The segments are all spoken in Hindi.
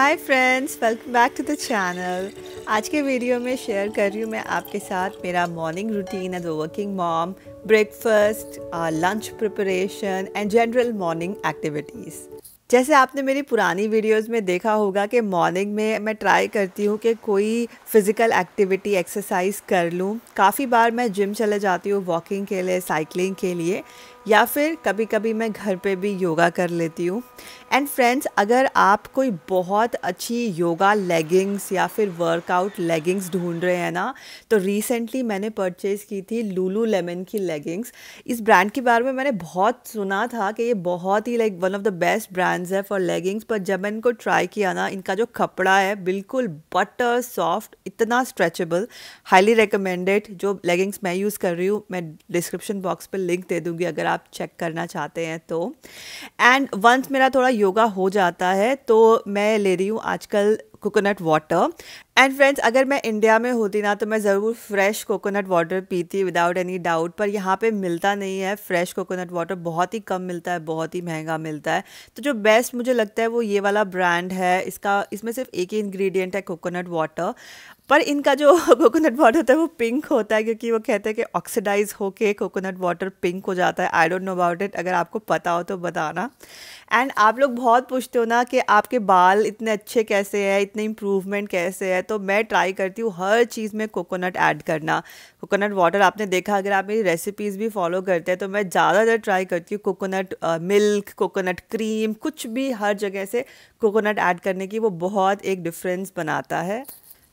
hi friends welcome back to the channel आज के वीडियो में शेयर कर रही हूँ मैं आपके साथ मेरा morning routine as a working mom breakfast lunch preparation and general morning activities जैसे आपने मेरी पुरानी वीडियोस में देखा होगा कि मॉर्निंग में मैं ट्राई करती हूँ कि कोई फ़िज़िकल एक्टिविटी एक्सरसाइज कर लूँ काफ़ी बार मैं जिम चले जाती हूँ वॉकिंग के लिए साइकिलिंग के लिए या फिर कभी कभी मैं घर पे भी योगा कर लेती हूँ एंड फ्रेंड्स अगर आप कोई बहुत अच्छी योगा लेगिंग्स या फिर वर्कआउट लेगिंग्स ढूंढ रहे हैं ना तो रिसेंटली मैंने परचेज़ की थी लूलू लेमन की लेगिंग्स इस ब्रांड के बारे में मैंने बहुत सुना था कि ये बहुत ही like one of the best brands है फॉर लेगिंग्स पर जब मैंने इनको ट्राई किया ना इनका जो कपड़ा है बिल्कुल बटर सॉफ्ट इतना स्ट्रेचेबल हाईली रिकमेंडेड जो लेगिंग्स मैं यूज़ कर रही हूँ मैं डिस्क्रिप्शन बॉक्स पर लिंक दे दूँगी अगर आप चेक करना चाहते हैं तो एंड वंस मेरा थोड़ा योगा हो जाता है तो मैं ले रही हूँ आजकल कोकोनट वाटर एंड फ्रेंड्स अगर मैं इंडिया में होती ना तो मैं ज़रूर फ्रेश कोकोनट वाटर पीती विदाउट एनी डाउट पर यहाँ पे मिलता नहीं है फ्रेश कोकोनट वाटर बहुत ही कम मिलता है बहुत ही महंगा मिलता है तो जो बेस्ट मुझे लगता है वो ये वाला ब्रांड है इसका इसमें सिर्फ एक ही इंग्रेडिएंट है कोकोनट वाटर पर इनका जो कोकोनट वाटर होता है वो पिंक होता है क्योंकि वो कहते हैं कि ऑक्सीडाइज होके कोकोनट वाटर पिंक हो जाता है I don't know about it अगर आपको पता हो तो बताना एंड आप लोग बहुत पूछते हो ना कि आपके बाल इतने अच्छे कैसे हैं इतने इम्प्रूवमेंट कैसे है तो मैं ट्राई करती हूँ हर चीज़ में कोकोनट ऐड करना कोकोनट वाटर आपने देखा अगर आप मेरी रेसिपीज़ भी फॉलो करते हैं तो मैं ज़्यादातर ट्राई करती हूँ कोकोनट मिल्क कोकोनट क्रीम कुछ भी हर जगह से कोकोनट ऐड करने की वो बहुत एक डिफरेंस बनाता है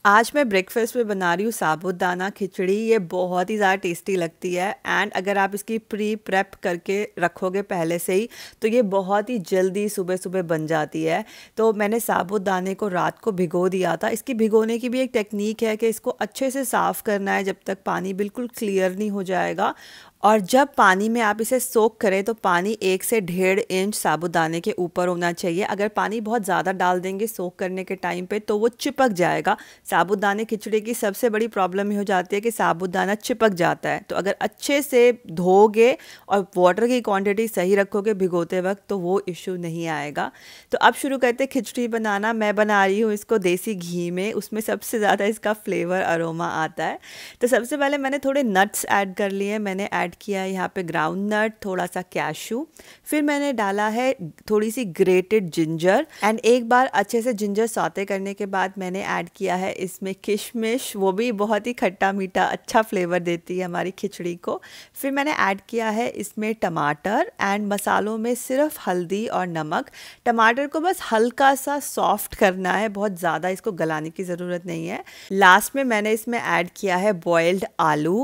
आज मैं ब्रेकफास्ट में बना रही हूँ साबुदाना खिचड़ी ये बहुत ही ज़्यादा टेस्टी लगती है एंड अगर आप इसकी प्री प्रेप करके रखोगे पहले से ही तो ये बहुत ही जल्दी सुबह सुबह बन जाती है तो मैंने साबुदाने को रात को भिगो दिया था इसकी भिगोने की भी एक टेक्निक है कि इसको अच्छे से साफ़ करना है जब तक पानी बिल्कुल क्लियर नहीं हो जाएगा और जब पानी में आप इसे सोक करें तो पानी एक से डेढ़ इंच साबुदाने के ऊपर होना चाहिए अगर पानी बहुत ज़्यादा डाल देंगे सोक करने के टाइम पे तो वो चिपक जाएगा साबुदाने खिचड़ी की सबसे बड़ी प्रॉब्लम ये हो जाती है कि साबुदाना चिपक जाता है तो अगर अच्छे से धोगे और वाटर की क्वांटिटी सही रखोगे भिगोते वक्त तो वो इशू नहीं आएगा तो अब शुरू करते खिचड़ी बनाना मैं बना रही हूँ इसको देसी घी में उसमें सबसे ज़्यादा इसका फ्लेवर अरोमा आता है तो सबसे पहले मैंने थोड़े नट्स ऐड कर लिए मैंने ऐड ऐड किया है यहाँ पे ग्राउंड नट थोड़ा सा कैशू फिर मैंने डाला है थोड़ी सी ग्रेटेड जिंजर एंड एक बार अच्छे से जिंजर सौते करने के बाद मैंने ऐड किया है इसमें किशमिश वो भी बहुत ही खट्टा मीठा अच्छा फ्लेवर देती है हमारी खिचड़ी को फिर मैंने ऐड किया है इसमें टमाटर एंड मसालों में सिर्फ हल्दी और नमक टमाटर को बस हल्का सा सॉफ्ट करना है बहुत ज़्यादा इसको गलाने की ज़रूरत नहीं है लास्ट में मैंने इसमें ऐड किया है बॉयल्ड आलू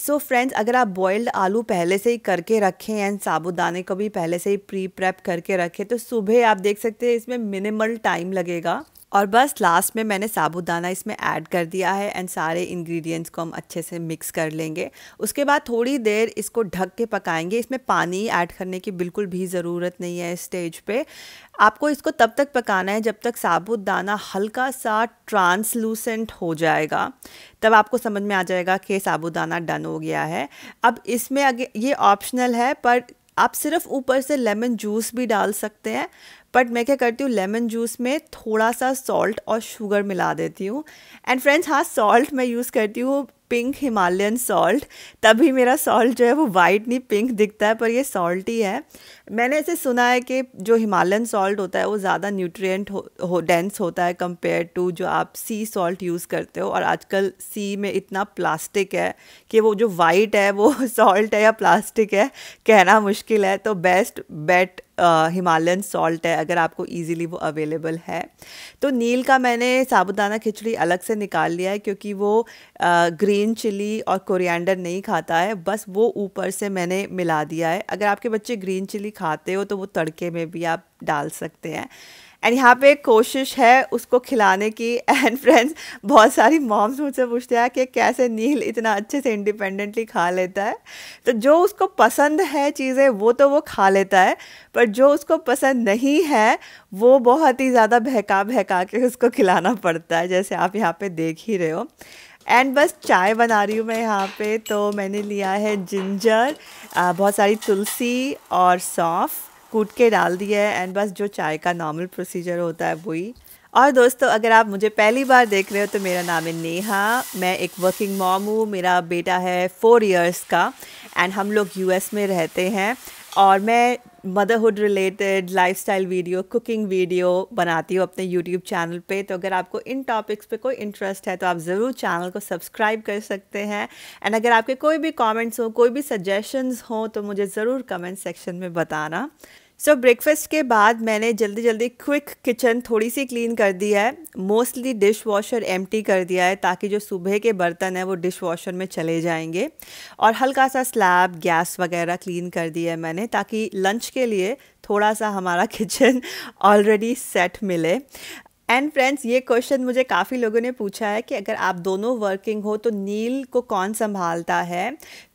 सो uh, फ्रेंड्स so अगर आप बॉयल्ड आलू पहले से ही करके रखें एंड साबुदाने को भी पहले से ही प्री प्रेप करके रखें तो सुबह आप देख सकते हैं इसमें मिनिमल टाइम लगेगा और बस लास्ट में मैंने साबुदाना इसमें ऐड कर दिया है एंड सारे इंग्रेडिएंट्स को हम अच्छे से मिक्स कर लेंगे उसके बाद थोड़ी देर इसको ढक के पकाएंगे इसमें पानी ऐड करने की बिल्कुल भी ज़रूरत नहीं है स्टेज पे आपको इसको तब तक पकाना है जब तक साबुदाना हल्का सा ट्रांसलूसेंट हो जाएगा तब आपको समझ में आ जाएगा कि साबुदाना डन हो गया है अब इसमें अगे ये ऑप्शनल है पर आप सिर्फ ऊपर से लेमन जूस भी डाल सकते हैं बट मैं क्या करती हूँ लेमन जूस में थोड़ा सा सॉल्ट और शुगर मिला देती हूँ एंड फ्रेंड्स हाँ सॉल्ट मैं यूज़ करती हूँ पिंक हिमालयन सॉल्ट तभी मेरा सॉल्ट जो है वो वाइट नहीं पिंक दिखता है पर ये सॉल्ट ही है मैंने ऐसे सुना है कि जो हिमालयन सॉल्ट होता है वो ज़्यादा न्यूट्रिएंट हो, हो डेंस होता है कंपेयर टू जो आप सी सॉल्ट यूज़ करते हो और आजकल सी में इतना प्लास्टिक है कि वो जो वाइट है वो सॉल्ट है या प्लास्टिक है कहना मुश्किल है तो बेस्ट बेट हिमालयन सॉल्ट है अगर आपको ईजिली वो अवेलेबल है तो नील का मैंने साबुदाना खिचड़ी अलग से निकाल लिया है क्योंकि वो ग्रीन चिली और कोरिएंडर नहीं खाता है बस वो ऊपर से मैंने मिला दिया है अगर आपके बच्चे ग्रीन चिली खाते हो तो वो तड़के में भी आप डाल सकते हैं एंड यहाँ पे कोशिश है उसको खिलाने की एंड फ्रेंड्स बहुत सारी मॉम्स मुझसे पूछते हैं कि कैसे नील इतना अच्छे से इंडिपेंडेंटली खा लेता है तो जो उसको पसंद है चीज़ें वो तो वो खा लेता है पर जो उसको पसंद नहीं है वो बहुत ही ज़्यादा बहका बहका के उसको खिलाना पड़ता है जैसे आप यहाँ पे देख ही रहे हो एंड बस चाय बना रही हूँ मैं यहाँ पे तो मैंने लिया है जिंजर बहुत सारी तुलसी और सौंफ कूट के डाल दिया है एंड बस जो चाय का नॉर्मल प्रोसीजर होता है वही और दोस्तों अगर आप मुझे पहली बार देख रहे हो तो मेरा नाम है नेहा मैं एक वर्किंग मॉम हूँ मेरा बेटा है फ़ोर इयर्स का एंड हम लोग यूएस में रहते हैं और मैं motherhood related lifestyle video cooking video बनाती हूँ अपने यूट्यूब चैनल पे तो अगर आपको इन टॉपिक्स पे कोई इंटरेस्ट है तो आप ज़रूर चैनल को सब्सक्राइब कर सकते हैं एंड अगर आपके कोई भी कमेंट्स हो कोई भी सजेशंस हो तो मुझे ज़रूर कमेंट सेक्शन में बताना सो so, ब्रेकफास्ट के बाद मैंने जल्दी जल्दी क्विक किचन थोड़ी सी क्लीन कर दी है मोस्टली डिश वॉशर एम्प्टी कर दिया है ताकि जो सुबह के बर्तन है वो डिश वॉशर में चले जाएंगे और हल्का सा स्लैब गैस वगैरह क्लीन कर दिया है मैंने ताकि लंच के लिए थोड़ा सा हमारा किचन ऑलरेडी सेट मिले एंड फ्रेंड्स ये क्वेश्चन मुझे काफ़ी लोगों ने पूछा है कि अगर आप दोनों वर्किंग हो तो नील को कौन संभालता है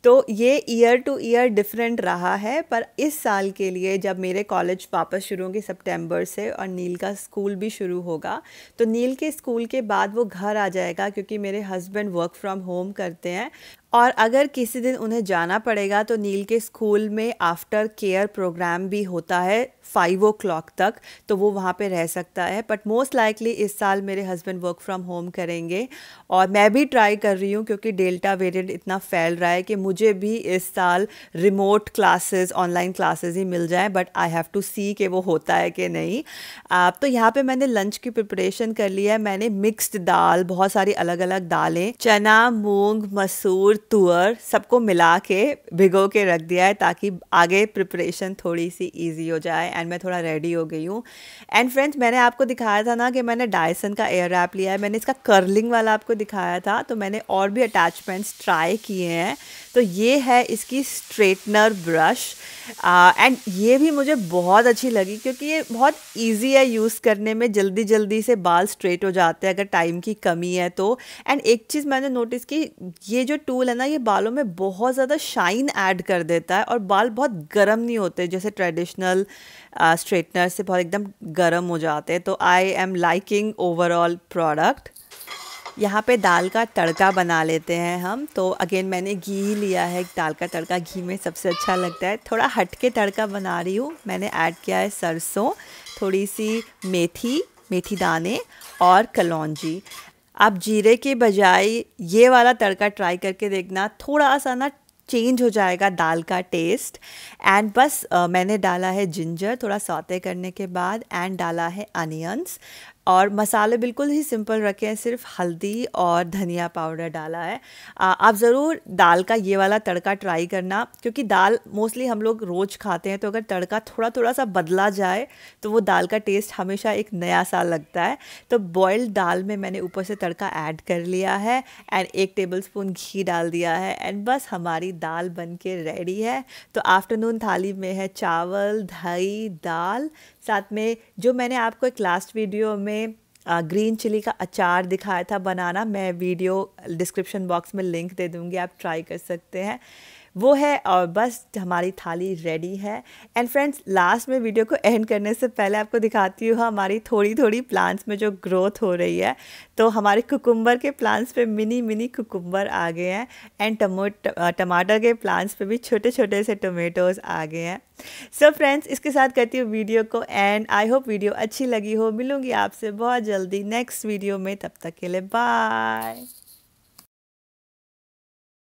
तो ये ईयर टू ईयर डिफरेंट रहा है पर इस साल के लिए जब मेरे कॉलेज वापस शुरू होंगे सितंबर से और नील का स्कूल भी शुरू होगा तो नील के स्कूल के बाद वो घर आ जाएगा क्योंकि मेरे हस्बैंड वर्क फ्रॉम होम करते हैं और अगर किसी दिन उन्हें जाना पड़ेगा तो नील के स्कूल में आफ्टर केयर प्रोग्राम भी होता है फाइव ओ क्लॉक तक तो वो वहाँ पे रह सकता है बट मोस्ट लाइकली इस साल मेरे हस्बैंड वर्क फ्रॉम होम करेंगे और मैं भी ट्राई कर रही हूँ क्योंकि डेल्टा वेरिएंट इतना फैल रहा है कि मुझे मुझे भी इस साल रिमोट क्लासेस ऑनलाइन क्लासेस ही मिल जाएं but I have to see कि वो होता है कि नहीं आप तो यहाँ पे मैंने लंच की प्रिपरेशन कर ली है मैंने मिक्स्ड दाल बहुत सारी अलग अलग दालें चना मूंग मसूर तुअर सबको मिला के भिगो के रख दिया है ताकि आगे प्रिपरेशन थोड़ी सी ईजी हो जाए एंड मैं थोड़ा रेडी हो गई हूँ एंड फ्रेंड्स मैंने आपको दिखाया था ना कि मैंने डायसन का एयर रैप लिया है मैंने इसका कर्लिंग वाला आपको दिखाया था तो मैंने और भी अटैचमेंट्स ट्राई किए हैं तो ये है इसकी स्ट्रेटनर ब्रश एंड ये भी मुझे बहुत अच्छी लगी क्योंकि ये बहुत इजी है यूज़ करने में जल्दी जल्दी से बाल स्ट्रेट हो जाते हैं अगर टाइम की कमी है तो एंड एक चीज़ मैंने नोटिस की ये जो टूल है ना ये बालों में बहुत ज़्यादा शाइन ऐड कर देता है और बाल बहुत गर्म नहीं होते जैसे ट्रेडिशनल स्ट्रेटनर uh, से बहुत एकदम गर्म हो जाते हैं तो I am liking overall product यहाँ पे दाल का तड़का बना लेते हैं हम तो अगेन मैंने घी लिया है दाल का तड़का घी में सबसे अच्छा लगता है थोड़ा हट के तड़का बना रही हूँ मैंने ऐड किया है सरसों थोड़ी सी मेथी मेथी दाने और कलौजी आप जीरे के बजाय ये वाला तड़का ट्राई करके देखना थोड़ा सा ना चेंज हो जाएगा दाल का टेस्ट एंड बस uh, मैंने डाला है जिंजर थोड़ा सौते करने के बाद एंड डाला है अनियंस और मसाले बिल्कुल ही सिंपल रखे हैं सिर्फ हल्दी और धनिया पाउडर डाला है आप ज़रूर दाल का ये वाला तड़का ट्राई करना क्योंकि दाल मोस्टली हम लोग रोज़ खाते हैं तो अगर तड़का थोड़ा थोड़ा सा बदला जाए तो वो दाल का टेस्ट हमेशा एक नया सा लगता है तो बॉयल्ड दाल में मैंने ऊपर से तड़का ऐड कर लिया है एंड एक टेबल स्पून घी डाल दिया है एंड बस हमारी दाल बन के रेडी है तो आफ्टरनून थाली में है चावल दही दाल साथ में जो मैंने आपको एक लास्ट वीडियो में ग्रीन चिली का अचार दिखाया था बनाना मैं वीडियो डिस्क्रिप्शन बॉक्स में लिंक दे दूँगी आप ट्राई कर सकते हैं वो है और बस हमारी थाली रेडी है एंड फ्रेंड्स लास्ट में वीडियो को एंड करने से पहले आपको दिखाती हूँ हमारी थोड़ी थोड़ी प्लांट्स में जो ग्रोथ हो रही है तो हमारे कुकुम्बर के प्लांट्स पे मिनी मिनी कुकुम्बर आ गए हैं एंड टमो टमाटर के प्लांट्स पे भी छोटे छोटे से टोमेटोज़ आ गए हैं सो so फ्रेंड्स इसके साथ करती हूँ वीडियो को एंड आई होप वीडियो अच्छी लगी हो मिलूँगी आपसे बहुत जल्दी नेक्स्ट वीडियो में तब तक के लिए बाय